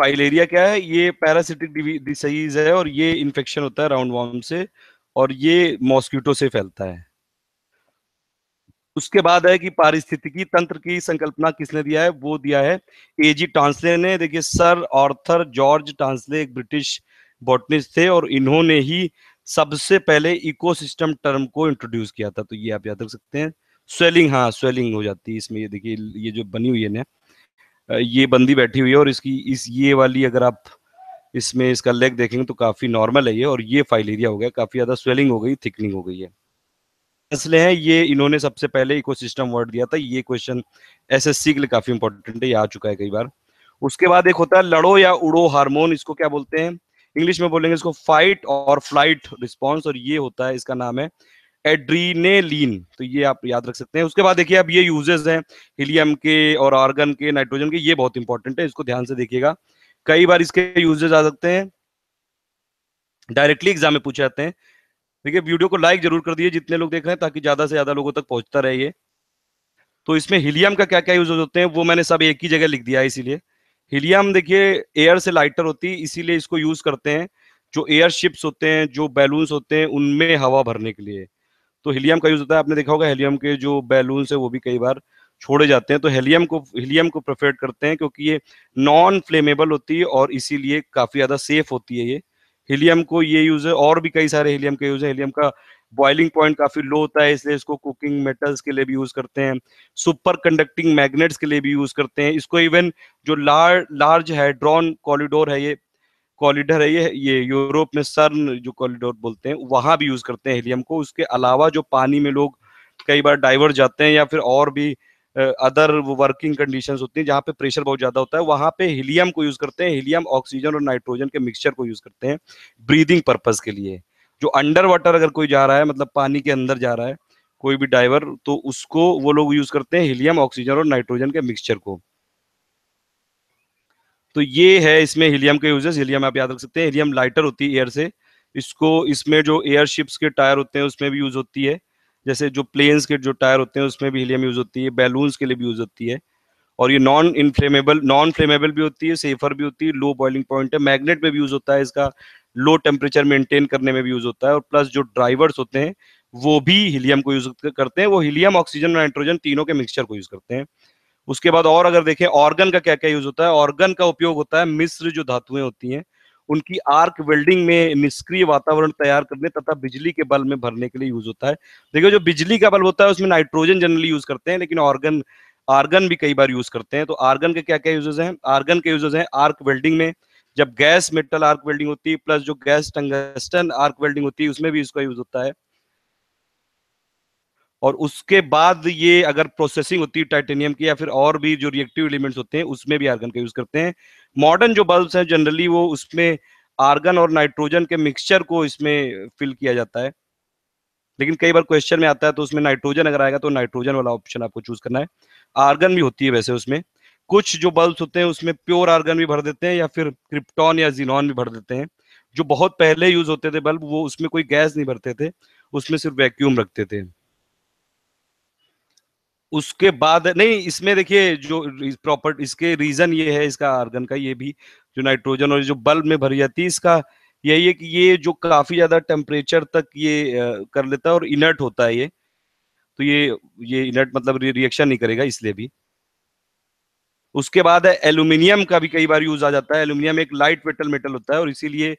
फाइलेरिया क्या है ये पैरासिटिक डिसीज है और ये इन्फेक्शन होता है राउंड वॉर्म से और ये मॉस्किटो से फैलता है उसके बाद है कि पारिस्थितिकी तंत्र की संकल्पना किसने दिया है वो दिया है एजी टांसले ने देखिए सर ऑर्थर जॉर्ज टांसले एक ब्रिटिश बॉटनिस्ट थे और इन्होंने ही सबसे पहले इकोसिस्टम टर्म को इंट्रोड्यूस किया था तो ये आप याद रख सकते हैं स्वेलिंग हाँ स्वेलिंग हो जाती है इसमें ये देखिए ये जो बनी हुई है ना ये बंदी बैठी हुई है और इसकी इस ये वाली अगर आप इसमें इसका लेग देखेंगे तो काफी नॉर्मल है ये और ये फाइल एरिया हो गया काफी ज्यादा स्वेलिंग हो गई थिकनिंग हो गई है असले हैं ये इन्होंने सबसे पहले इकोसिस्टम वर्ड दिया था ये क्वेश्चन एसएससी के लिए काफी इंपॉर्टेंट है ये आ चुका है कई बार उसके बाद एक होता है लड़ो या उड़ो हार्मोन इसको क्या बोलते हैं इंग्लिश में बोलेंगे इसको फाइट और फ्लाइट रिस्पॉन्स और ये होता है इसका नाम है एड्रीनेलिन तो ये आप याद रख सकते हैं उसके बाद देखिए अब ये यूजेस हैं हीलियम के और आर्गन के नाइट्रोजन के ये बहुत इंपॉर्टेंट है इसको ध्यान से देखिएगा कई बार इसके यूजेस आ सकते हैं डायरेक्टली एग्जाम में पूछे जाते हैं देखिए वीडियो को लाइक जरूर कर दिए जितने लोग देख रहे हैं ताकि ज्यादा से ज्यादा लोगों तक पहुंचता रहे ये तो इसमें हीलियम का क्या क्या यूज होते हैं वो मैंने सब एक ही जगह लिख दिया है इसीलिए हीलियम देखिए एयर से लाइटर होती है इसीलिए इसको यूज करते हैं जो एयरशिप्स होते हैं जो बैलून्स होते हैं उनमें हवा भरने के लिए तो हीलियम का यूज होता है आपने देखा होगा हीलियम के जो बैलून है वो भी कई बार छोड़े जाते हैं तो हीलियम को हीलियम को प्रेफर करते हैं क्योंकि ये नॉन फ्लेमेबल होती है और इसीलिए काफी ज्यादा सेफ होती है ये हीलियम को ये यूज है और भी कई सारे हीलियम के यूज है हीलियम का बॉइलिंग पॉइंट काफी लो होता है इसलिए इसको कुकिंग मेटल्स के लिए भी यूज करते हैं सुपर कंडक्टिंग मैग्नेट्स के लिए भी यूज करते हैं इसको इवन जो लार्ज लार्ज हाइड्रॉन कॉरिडोर है ये कॉरिडोर है ये ये यूरोप में सर्न जो कॉरिडोर बोलते हैं वहां भी यूज करते हैं हीलियम को उसके अलावा जो पानी में लोग कई बार डाइवर्ट जाते हैं या फिर और भी अदर वर्किंग कंडीशन होती है जहाँ पे प्रेशर बहुत ज्यादा होता है वहां पे हीलियम को यूज करते हैं हीलियम ऑक्सीजन और नाइट्रोजन के मिक्सचर को यूज करते हैं ब्रीदिंग पर्पज के लिए जो अंडर वाटर अगर कोई जा रहा है मतलब पानी के अंदर जा रहा है कोई भी डाइवर तो उसको वो लोग यूज करते हैं हीलियम ऑक्सीजन और नाइट्रोजन के मिक्सचर को तो ये है इसमें हीलियम के यूजेस हीलियम आप याद रख सकते हैं हीलियम लाइटर होती है एयर से इसको इसमें जो एयरशिप्स के टायर होते हैं उसमें भी यूज होती है जैसे जो प्लेन्स के जो टायर होते हैं उसमें भी हीलियम यूज होती है बैलून्स के लिए भी यूज होती है और ये नॉन इनफ्लेमेबल नॉन फ्लेमेबल भी होती है सेफर भी होती है लो बॉइलिंग पॉइंट है मैग्नेट में भी यूज होता है इसका लो टेम्परेचर मेंटेन करने में भी यूज होता है और प्लस जो ड्राइवर्स होते हैं वो भी हीलियम को यूज करते हैं वो हीलियम ऑक्सीजन और नाइट्रोजन तीनों के मिक्सचर को यूज करते हैं उसके बाद और अगर देखें ऑर्गन का क्या क्या यूज होता है ऑर्गन का उपयोग होता है मिश्र जो धातुएं होती हैं उनकी आर्क वेल्डिंग में निष्क्रिय वातावरण तैयार करने तथा बिजली के बल में भरने के लिए यूज होता है देखिए जो बिजली का बल्ब होता है उसमें नाइट्रोजन जनरली यूज करते हैं लेकिन ऑर्गन आर्गन भी कई बार यूज करते हैं तो आर्गन के क्या क्या यूजेस हैं आर्गन के यूजेस हैं आर्क वेल्डिंग में जब गैस मेटल आर्क वेल्डिंग होती है प्लस जो गैस टंगस्टन आर्क वेल्डिंग होती है उसमें भी इसका यूज होता है और उसके बाद ये अगर प्रोसेसिंग होती है टाइटेनियम की या फिर और भी जो रिएक्टिव एलिमेंट्स होते हैं उसमें भी आर्गन का यूज करते हैं मॉडर्न जो बल्ब्स हैं जनरली वो उसमें आर्गन और नाइट्रोजन के मिक्सचर को इसमें फिल किया जाता है लेकिन कई बार क्वेश्चन में आता है तो उसमें नाइट्रोजन अगर आएगा तो नाइट्रोजन वाला ऑप्शन आपको चूज करना है आर्गन भी होती है वैसे उसमें कुछ जो बल्ब्स होते हैं उसमें प्योर आर्गन भी भर देते हैं या फिर क्रिप्टॉन या जीनॉन भी भर देते हैं जो बहुत पहले यूज होते थे बल्ब वो उसमें कोई गैस नहीं भरते थे उसमें सिर्फ वैक्यूम रखते थे उसके बाद नहीं इसमें देखिए जो प्रॉपर इसके रीजन ये है इसका आर्गन का ये भी जो नाइट्रोजन और जो बल्ब में भरी जाती है इसका यही है कि ये जो काफी ज्यादा टेम्परेचर तक ये कर लेता है और इनर्ट होता है ये तो ये ये इनर्ट मतलब रिएक्शन नहीं करेगा इसलिए भी उसके बाद है एल्यूमिनियम का भी कई बार यूज आ जाता है एल्यूमिनियम एक लाइट वेटल मेटल होता है और इसीलिए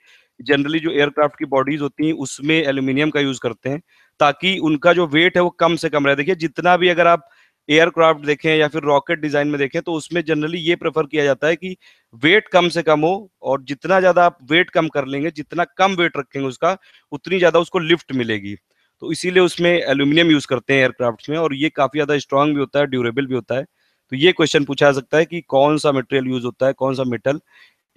जनरली जो एयरक्राफ्ट की बॉडीज होती हैं उसमें एल्यूमिनियम का यूज करते हैं ताकि उनका जो वेट है वो कम से कम रहे देखिए जितना भी अगर आप एयरक्राफ्ट देखें या फिर रॉकेट डिजाइन में देखें तो उसमें जनरली ये प्रेफर किया जाता है कि वेट कम से कम हो और जितना ज्यादा आप वेट कम कर लेंगे जितना कम वेट रखेंगे उसका उतनी ज्यादा उसको लिफ्ट मिलेगी तो इसीलिए उसमें एल्यूमिनियम यूज करते हैं एयरक्राफ्ट में और ये काफी ज्यादा स्ट्रांग भी होता है ड्यूरेबल भी होता है तो ये क्वेश्चन पूछा जा सकता है कि कौन सा मटेरियल यूज होता है कौन सा मेटल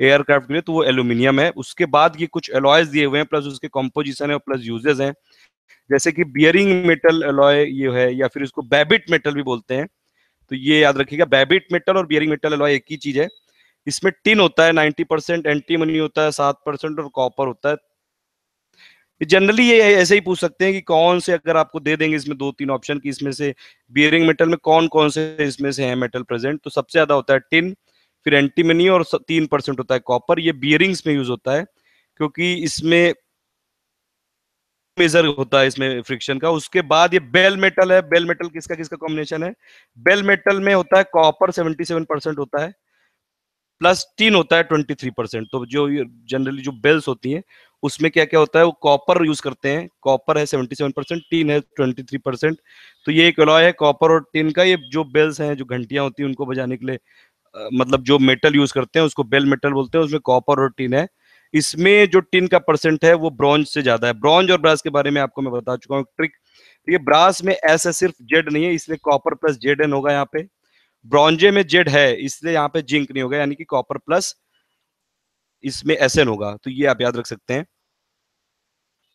एयरक्राफ्ट के लिए तो वो एल्यूमिनियम है उसके बाद ये कुछ एलॉयज दिए हुए हैं प्लस उसके कॉम्पोजिशन है प्लस यूजेज हैं जैसे कि बियरिंग मेटल अलॉय ये है या फिर इसको बैबिट मेटल भी बोलते हैं तो ये याद रखिएगा बैबिट मेटल और बियरिंग मेटल अलॉय एक ही चीज है इसमें टिन होता है 90 परसेंट एंटीमनी होता है सात परसेंट और कॉपर होता है जनरली ये ऐसे ही पूछ सकते हैं कि कौन से अगर आपको दे देंगे इसमें दो तीन ऑप्शन की इसमें से बियरिंग मेटल में कौन कौन से इसमें से है मेटल प्रेजेंट तो सबसे ज्यादा होता है टिन फिर एंटीमनी और तीन परसेंट होता है कॉपर ये बियरिंग्स में यूज होता है क्योंकि इसमें मेजर होता है इसमें फ्रिक्शन का उसके बाद ये बेल मेटल है बेल मेटल किसका किसका कॉम्बिनेशन है बेल मेटल में होता है कॉपर 77 परसेंट होता है प्लस टीन होता है 23 परसेंट तो जो जनरली जो बेल्स होती हैं उसमें क्या क्या होता है वो कॉपर यूज करते हैं कॉपर है 77 परसेंट टीन है 23 परसेंट तो ये एक अलॉय है कॉपर और टीन का ये जो बेल्स हैं जो घंटियां होती हैं उनको बजाने के लिए मतलब जो मेटल यूज करते हैं उसको बेल मेटल बोलते हैं उसमें कॉपर और टीन है इसमें जो टिन का परसेंट है वो ब्रॉन्ज से ज्यादा है ब्रॉन्ज और ब्रास के बारे में आपको मैं बता चुका हूँ ट्रिक ये ब्रास में ऐसा सिर्फ जेड नहीं है इसलिए कॉपर प्लस जेड एन होगा यहाँ पे ब्रॉन्जे में जेड है इसलिए यहाँ पे जिंक नहीं होगा यानी कि कॉपर प्लस इसमें एस एन होगा तो ये आप याद रख सकते हैं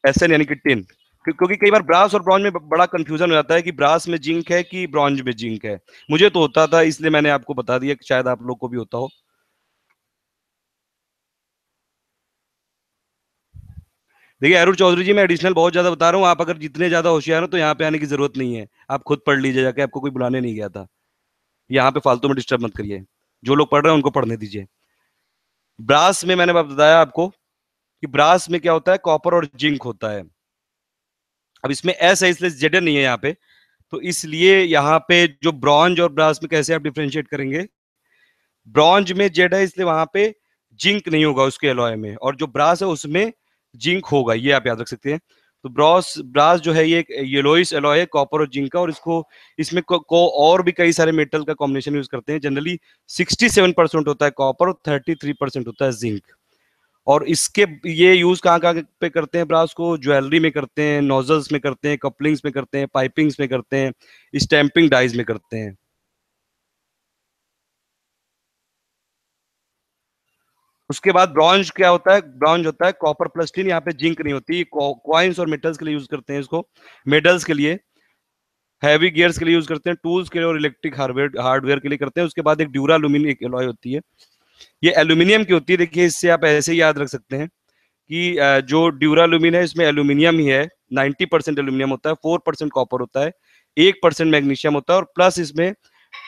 एस एन यानी कि टिन क्योंकि कई बार ब्रास और ब्रॉन्ज में बड़ा कंफ्यूजन हो जाता है कि ब्रास में जिंक है कि ब्रॉन्ज में जिंक है मुझे तो होता था इसलिए मैंने आपको बता दिया कि शायद आप लोग को भी होता हो देखिए अरुण चौधरी जी मैं एडिशनल बहुत ज्यादा बता रहा हूँ आप अगर जितने ज्यादा होशियार हो तो यहाँ पे आने की जरूरत नहीं है आप खुद पढ़ लीजिए जाके आपको कोई बुलाने नहीं गया था यहाँ पे फालतू में डिस्टर्ब मत करिए जो लोग पढ़ रहे हैं उनको पढ़ने दीजिए ब्रास में मैंने बताया आपको कि ब्रास में क्या होता है कॉपर और जिंक होता है अब इसमें एस है इसलिए जेड नहीं है यहाँ पे तो इसलिए यहाँ पे जो ब्रॉन्ज और ब्रास में कैसे आप डिफ्रेंशिएट करेंगे ब्रॉन्ज में जेड है इसलिए वहां पे जिंक नहीं होगा उसके अलॉय में और जो ब्रास है उसमें जिंक होगा ये आप याद रख सकते हैं तो ब्रॉस ब्रास जो है ये येलोइस एलो है कॉपर और जिंक का और इसको इसमें को, को और भी कई सारे मेटल का कॉम्बिनेशन यूज करते हैं जनरली 67 परसेंट होता है कॉपर और 33 परसेंट होता है जिंक और इसके ये यूज कहाँ कहाँ पे करते हैं ब्रास को ज्वेलरी में करते हैं नोजल्स में करते हैं कपलिंग्स में करते हैं पाइपिंग्स में करते हैं स्टैंपिंग डाइज में करते हैं उसके बाद ब्रॉन्ज क्या होता है ब्रॉन्ज होता है कॉपर प्लस टीन यहाँ पे जिंक नहीं होती क्वाइंस और मेटल्स के लिए यूज करते हैं इसको मेडल्स के लिए हैवी गियर्स के लिए यूज करते हैं टूल्स के लिए और इलेक्ट्रिक हार्डवेयर हार्डवेयर के लिए करते हैं उसके बाद एक ड्यूरा एक एलॉय होती है ये एल्यूमिनियम की होती है देखिए इससे आप ऐसे ही याद रख सकते हैं कि जो ड्यूरा है इसमें एल्यूमिनियम ही है 90 परसेंट होता है फोर कॉपर होता है एक परसेंट मैग्नीशियम होता है और प्लस इसमें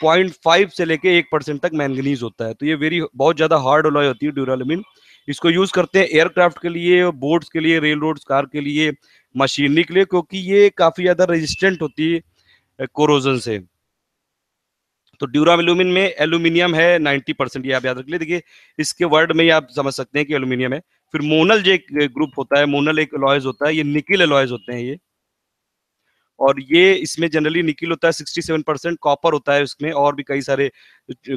पॉइंट फाइव से लेके एक परसेंट तक मैंगनीज होता है तो ये वेरी बहुत ज़्यादा हार्ड अलॉय होती है ड्यूरालमिन इसको यूज़ करते हैं एयरक्राफ्ट के लिए बोट्स के लिए रेल रोड कार के लिए मशीनरी के लिए क्योंकि ये काफ़ी ज़्यादा रेजिस्टेंट होती है कोरोजन से तो ड्यूरामिलूमिन में एल्यूमिनियम है 90 परसेंट ये आप याद रख लिए देखिए इसके वर्ड में ही आप समझ सकते हैं कि एल्यूमिनियम है फिर मोनल जो एक ग्रुप होता है मोनल एक अलॉयज होता है ये निकिल अलॉयज होते हैं ये और ये इसमें जनरली निकिल होता है 67 परसेंट कॉपर होता है उसमें और भी कई सारे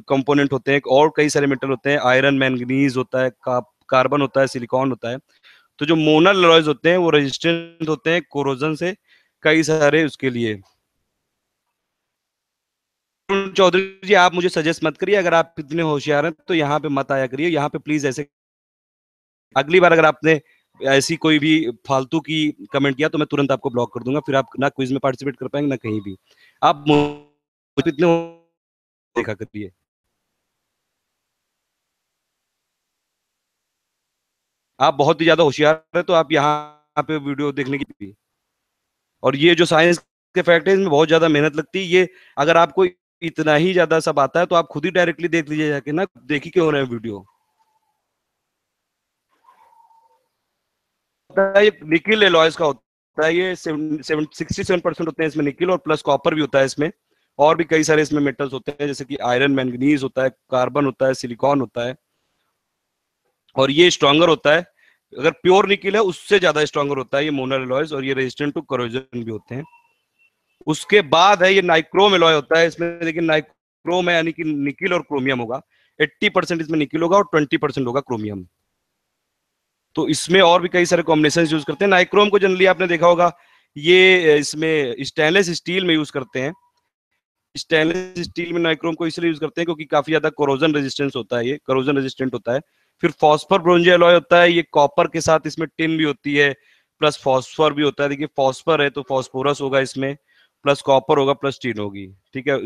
कंपोनेंट होते हैं और कई सारे मेटल होते हैं आयरन मैंगनीज होता है कार्बन होता है सिलिकॉन होता है तो जो मोनल लॉयज होते हैं वो रजिस्टेंट होते हैं कोरोजन से कई सारे उसके लिए चौधरी जी आप मुझे सजेस्ट मत करिए अगर आप इतने होशियार हैं तो यहाँ पे मत आया करिए यहाँ पे प्लीज ऐसे अगली बार अगर आपने ऐसी कोई भी फालतू की कमेंट किया तो मैं तुरंत आपको ब्लॉक कर दूंगा फिर आप ना क्विज में पार्टिसिपेट कर पाएंगे ना कहीं भी आप इतने देखा करिए आप बहुत ही ज्यादा होशियार है तो आप यहाँ पे वीडियो देखने की भी और ये जो साइंस के फैक्ट है इसमें बहुत ज्यादा मेहनत लगती है ये अगर आपको इतना ही ज्यादा सब आता है तो आप खुद ही डायरेक्टली देख लीजिए जाके ना देखी क्यों रहे हैं वीडियो होता है ये निकिल एलॉयस का होता है ये सिक्सटी सेवन परसेंट होते हैं इसमें निकिल और प्लस कॉपर भी होता है इसमें और भी कई सारे इसमें मेटल्स होते हैं जैसे कि आयरन मैंगनीज होता है कार्बन होता है सिलिकॉन होता है और ये स्ट्रॉन्गर होता है अगर प्योर निकिल है उससे ज्यादा स्ट्रॉन्गर होता है ये मोनर एलॉयस और ये रेजिस्टेंट टू करोजन भी होते हैं उसके बाद है ये नाइक्रोम एलॉय होता है इसमें देखिए नाइक्रोम है यानी कि निकिल और क्रोमियम होगा 80 इसमें निकिल होगा और 20 होगा क्रोमियम तो इसमें और भी कई सारे कॉम्बिनेशन यूज करते हैं नाइक्रोम को जनरली आपने देखा होगा ये इसमें स्टेनलेस स्टील में यूज करते हैं स्टेनलेस स्टील में नाइक्रोम को इसलिए यूज करते हैं क्योंकि काफी ज्यादा क्रोजन रेजिस्टेंस होता है ये क्रोजन रेजिस्टेंट होता है फिर फॉस्फर ब्रोंजे एलॉय होता है ये कॉपर के साथ इसमें टिन भी होती है प्लस फॉस्फर भी होता है देखिए फॉस्फर है तो फॉस्फोरस होगा इसमें प्लस कॉपर होगा प्लस टिन होगी ठीक है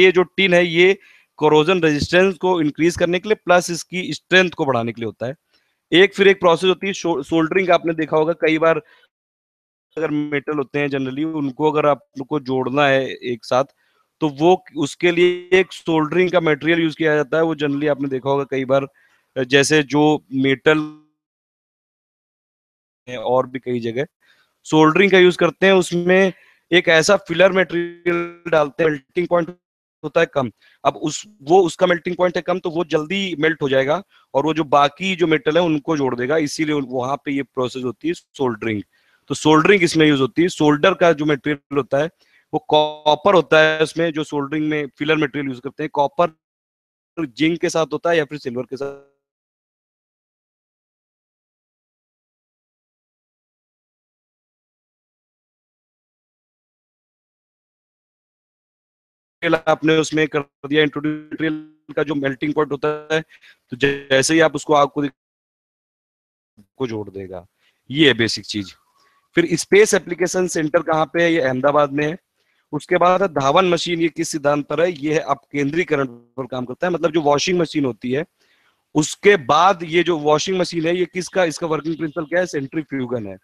ये जो टिन है ये क्रोजन रेजिस्टेंस को इंक्रीज करने के लिए प्लस इसकी स्ट्रेंथ को बढ़ाने के लिए होता है एक फिर एक प्रोसेस होती है सोल्डरिंग का आपने देखा होगा कई बार अगर मेटल होते हैं जनरली उनको अगर आप को जोड़ना है एक साथ तो वो उसके लिए एक सोल्डरिंग का मटेरियल यूज किया जाता है वो जनरली आपने देखा होगा कई बार जैसे जो मेटल और भी कई जगह सोल्डरिंग का यूज करते हैं उसमें एक ऐसा फिलर मटेरियल डालते हैं मेल्टिंग पॉइंट होता है कम अब उस वो उसका मेल्टिंग पॉइंट है कम तो वो जल्दी मेल्ट हो जाएगा और वो जो बाकी जो मेटल है उनको जोड़ देगा इसीलिए वहां पे ये प्रोसेस होती है सोल्डरिंग तो सोल्डरिंग इसमें यूज होती है सोल्डर का जो मेटेरियल होता है वो कॉपर होता है उसमें जो सोल्डरिंग में फिलर मेटेरियल यूज करते हैं कॉपर जिंक के साथ होता है या फिर सिल्वर के साथ मटेरियल आपने उसमें कर दिया इंट्रोड्यूटोरियल का जो मेल्टिंग पॉइंट होता है तो जैसे ही आप उसको आग को को जोड़ देगा ये है बेसिक चीज फिर स्पेस एप्लीकेशन सेंटर कहाँ पे है ये अहमदाबाद में है उसके बाद है धावन मशीन ये किस सिद्धांत पर है ये है अपकेंद्रीकरण पर काम करता है मतलब जो वॉशिंग मशीन होती है उसके बाद ये जो वॉशिंग मशीन है ये किसका इसका वर्किंग प्रिंसिपल क्या है सेंट्री है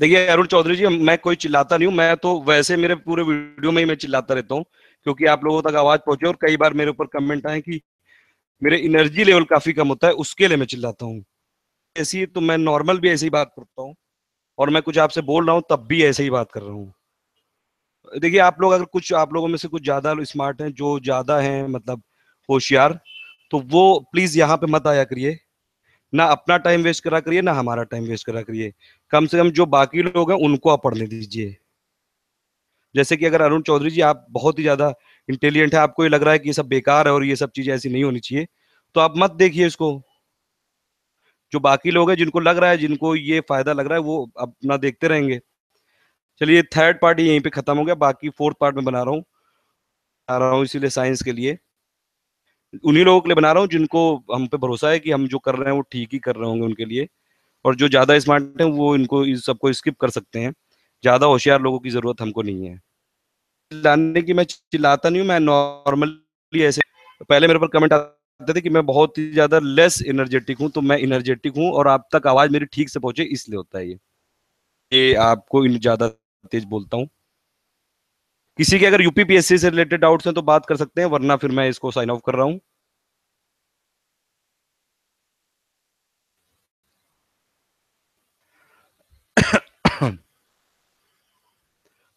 देखिए अरुण चौधरी जी मैं कोई चिल्लाता नहीं हूँ मैं तो वैसे मेरे पूरे वीडियो में ही मैं चिल्लाता रहता हूँ क्योंकि आप लोगों तक आवाज पहुंचे और कई बार मेरे ऊपर कमेंट आए कि मेरे एनर्जी लेवल काफी कम होता है उसके लिए मैं चिल्लाता हूँ ऐसी तो मैं नॉर्मल भी ऐसी बात करता हूँ और मैं कुछ आपसे बोल रहा हूँ तब भी ऐसे ही बात कर रहा हूँ देखिए आप लोग अगर कुछ आप लोगों में से कुछ ज्यादा स्मार्ट हैं जो ज्यादा हैं मतलब होशियार तो वो प्लीज यहाँ पे मत आया करिए ना अपना टाइम वेस्ट करा करिए ना हमारा टाइम वेस्ट करा करिए कम से कम जो बाकी लोग हैं उनको आप पढ़ने दीजिए जैसे कि अगर अरुण चौधरी जी आप बहुत ही ज्यादा इंटेलिजेंट है आपको ये लग रहा है कि ये सब बेकार है और ये सब चीजें ऐसी नहीं होनी चाहिए तो आप मत देखिए इसको जो बाकी लोग हैं जिनको लग रहा है जिनको ये फायदा लग रहा है वो अपना देखते रहेंगे चलिए थर्ड पार्ट यहीं पे खत्म हो गया बाकी फोर्थ पार्ट में बना रहा हूँ आ रहा हूँ इसीलिए साइंस के लिए उन्हीं लोगों के लिए बना रहा हूँ जिनको हम पे भरोसा है कि हम जो कर रहे हैं वो ठीक ही कर रहे होंगे उनके लिए और जो ज़्यादा स्मार्ट हैं वो इनको इस सबको स्किप कर सकते हैं ज़्यादा होशियार लोगों की ज़रूरत हमको नहीं है चिल्लाने की मैं चिल्लाता नहीं हूँ मैं नॉर्मली ऐसे पहले मेरे पर कमेंट आते थे कि मैं बहुत ही ज़्यादा लेस एनर्जेटिक हूँ तो मैं इनर्जेटिक हूँ और आप तक आवाज़ मेरी ठीक से पहुँचे इसलिए होता है ये ये आपको इन ज़्यादा तेज बोलता हूँ किसी के अगर यूपीपीएससी से रिलेटेड डाउट्स हैं तो बात कर सकते हैं वरना फिर मैं इसको साइन ऑफ कर रहा हूँ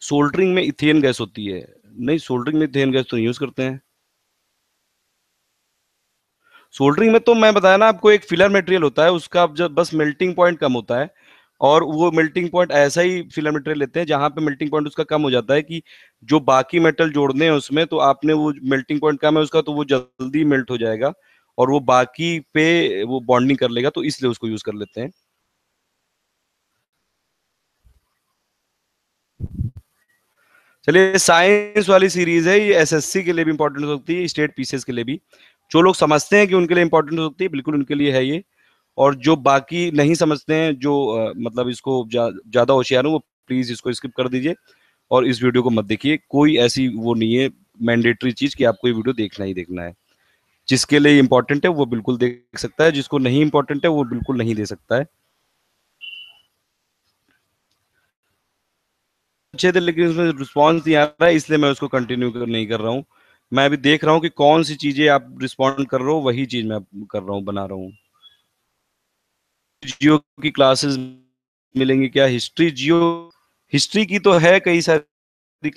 सोल्डरिंग में इथेन गैस होती है नहीं सोल्डरिंग में इथेन गैस तो यूज करते हैं सोल्डरिंग में तो मैं बताया ना आपको एक फिलर मटेरियल होता है उसका जब बस मेल्टिंग पॉइंट कम होता है और वो मेल्टिंग पॉइंट ऐसा ही फिलर मटेरियल लेते हैं जहां पे मेल्टिंग पॉइंट उसका कम हो जाता है कि जो बाकी मेटल जोड़ने हैं उसमें तो आपने वो मेल्टिंग पॉइंट कम है उसका तो वो जल्दी मेल्ट हो जाएगा और वो बाकी पे वो बॉन्डिंग कर लेगा तो इसलिए उसको यूज कर लेते हैं चलिए साइंस वाली सीरीज है ये एसएससी के लिए भी इंपॉर्टेंट हो सकती है स्टेट पीसीएस के लिए भी जो लोग समझते हैं कि उनके लिए इंपॉर्टेंट हो सकती है बिल्कुल उनके लिए है ये और जो बाकी नहीं समझते हैं जो आ, मतलब इसको ज्यादा होशियार हूँ वो प्लीज इसको स्किप कर दीजिए और इस वीडियो को मत देखिए कोई ऐसी वो नहीं है मैंडेटरी चीज कि आपको ये वीडियो देखना ही देखना है जिसके लिए इंपॉर्टेंट है वो बिल्कुल देख सकता है जिसको नहीं इंपॉर्टेंट है वो बिल्कुल नहीं दे सकता है अच्छे थे लेकिन उसमें रिस्पॉन्स नहीं आ रहा है इसलिए मैं उसको कंटिन्यू नहीं कर रहा हूँ मैं अभी देख रहा हूँ कि कौन सी चीजें आप रिस्पॉन्ड कर रहे हो वही चीज मैं कर रहा हूँ बना रहा हूँ जियो की क्लासेस मिलेंगी क्या हिस्ट्री जियो हिस्ट्री की तो है कई सारी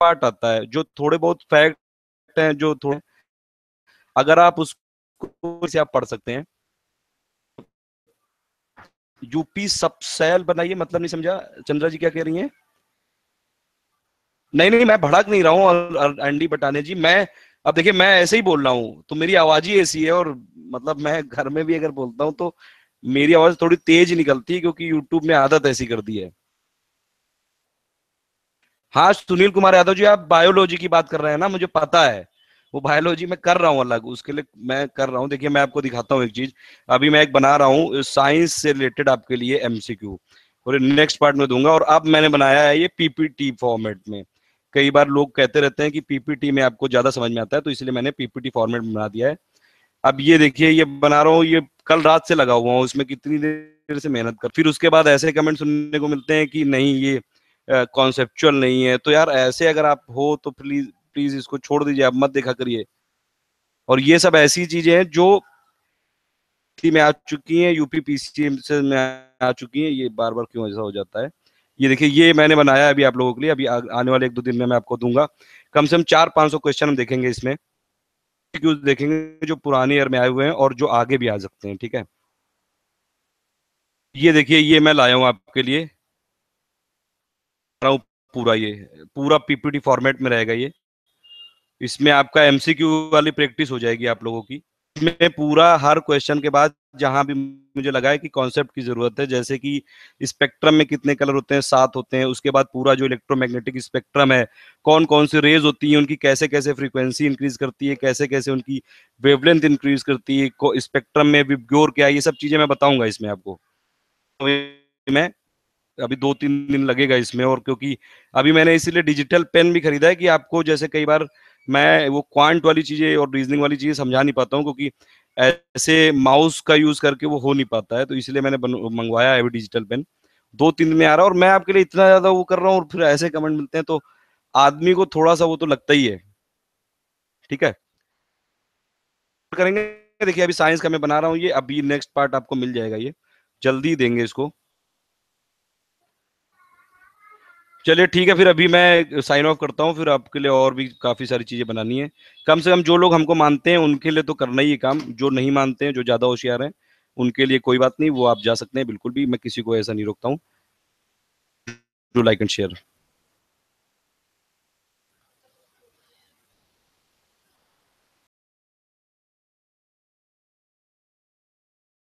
पार्ट आता है जो थोड़े बहुत फैक्ट हैं जो थोड़े अगर आप उसको आप पढ़ सकते हैं यूपी सेल बनाइए मतलब नहीं समझा चंद्रा जी क्या कह रही हैं नहीं नहीं मैं भड़क नहीं रहा हूँ अंडी बटाने जी मैं अब देखिए मैं ऐसे ही बोल रहा हूँ तो मेरी आवाज ही ऐसी है और मतलब मैं घर में भी अगर बोलता हूँ तो मेरी आवाज थोड़ी तेज निकलती है क्योंकि यूट्यूब ने आदत ऐसी कर दी है हाँ सुनील कुमार यादव जी आप बायोलॉजी की बात कर रहे हैं ना मुझे पता है वो बायोलॉजी में कर रहा हूँ अलग उसके लिए मैं कर रहा हूँ देखिए मैं आपको दिखाता हूँ एक चीज अभी मैं एक बना रहा हूँ साइंस से रिलेटेड आपके लिए एमसीक्यू और नेक्स्ट पार्ट में दूंगा और अब मैंने बनाया है ये पीपीटी फॉर्मेट में कई बार लोग कहते रहते हैं कि पीपीटी में आपको ज्यादा समझ में आता है तो इसलिए मैंने पीपीटी फॉर्मेट बना दिया है अब ये देखिए ये बना रहा हूँ ये कल रात से लगा हुआ हूँ उसमें कितनी देर से मेहनत कर फिर उसके बाद ऐसे कमेंट सुनने को मिलते हैं कि नहीं ये कॉन्सेप्चुअल नहीं है तो यार ऐसे अगर आप हो तो प्लीज प्लीज इसको छोड़ दीजिए आप मत देखा करिए और ये सब ऐसी चीजें हैं जो में आ चुकी हैं यूपी पीसीएम से में आ चुकी हैं ये बार बार क्यों ऐसा हो जाता है ये देखिए ये मैंने बनाया अभी आप लोगों के लिए अभी आने वाले एक दो दिन में मैं आपको दूंगा कम से कम चार पांच सौ क्वेश्चन हम देखेंगे इसमें देखेंगे जो पुराने ईयर में आए हुए हैं और जो आगे भी आ सकते हैं ठीक है ये देखिए ये मैं लाया हूँ आपके लिए रहा हूँ पूरा ये पूरा पीपीटी फॉर्मेट में रहेगा ये इसमें आपका एमसीक्यू वाली प्रैक्टिस हो जाएगी आप लोगों की इसमें पूरा हर क्वेश्चन के बाद जहां भी मुझे लगा है कि कॉन्सेप्ट की जरूरत है जैसे कि स्पेक्ट्रम में कितने कलर होते हैं सात होते हैं उसके बाद पूरा जो इलेक्ट्रोमैग्नेटिक स्पेक्ट्रम है कौन कौन सी रेज होती है उनकी कैसे कैसे फ्रीक्वेंसी इंक्रीज करती है कैसे कैसे उनकी वेवलेंथ इंक्रीज करती है स्पेक्ट्रम में विब्योर क्या है ये सब चीजें मैं बताऊंगा इसमें आपको तो मैं अभी दो तीन दिन लगेगा इसमें और क्योंकि अभी मैंने इसीलिए डिजिटल पेन भी खरीदा है कि आपको जैसे कई बार मैं वो क्वांट वाली चीजें और रीजनिंग वाली चीजें समझा नहीं पाता हूँ क्योंकि ऐसे माउस का यूज करके वो हो नहीं पाता है तो इसलिए मैंने मंगवाया है डिजिटल पेन दो तीन दिन में आ रहा है और मैं आपके लिए इतना ज्यादा वो कर रहा हूँ और फिर ऐसे कमेंट मिलते हैं तो आदमी को थोड़ा सा वो तो लगता ही है ठीक है करेंगे देखिए अभी साइंस का मैं बना रहा हूँ ये अभी नेक्स्ट पार्ट आपको मिल जाएगा ये जल्दी देंगे इसको चलिए ठीक है फिर अभी मैं साइन ऑफ करता हूँ फिर आपके लिए और भी काफ़ी सारी चीज़ें बनानी है कम से कम जो लोग हमको मानते हैं उनके लिए तो करना ही है काम जो नहीं मानते हैं जो ज़्यादा होशियार हैं उनके लिए कोई बात नहीं वो आप जा सकते हैं बिल्कुल भी मैं किसी को ऐसा नहीं रोकता हूँ लाइक एंड शेयर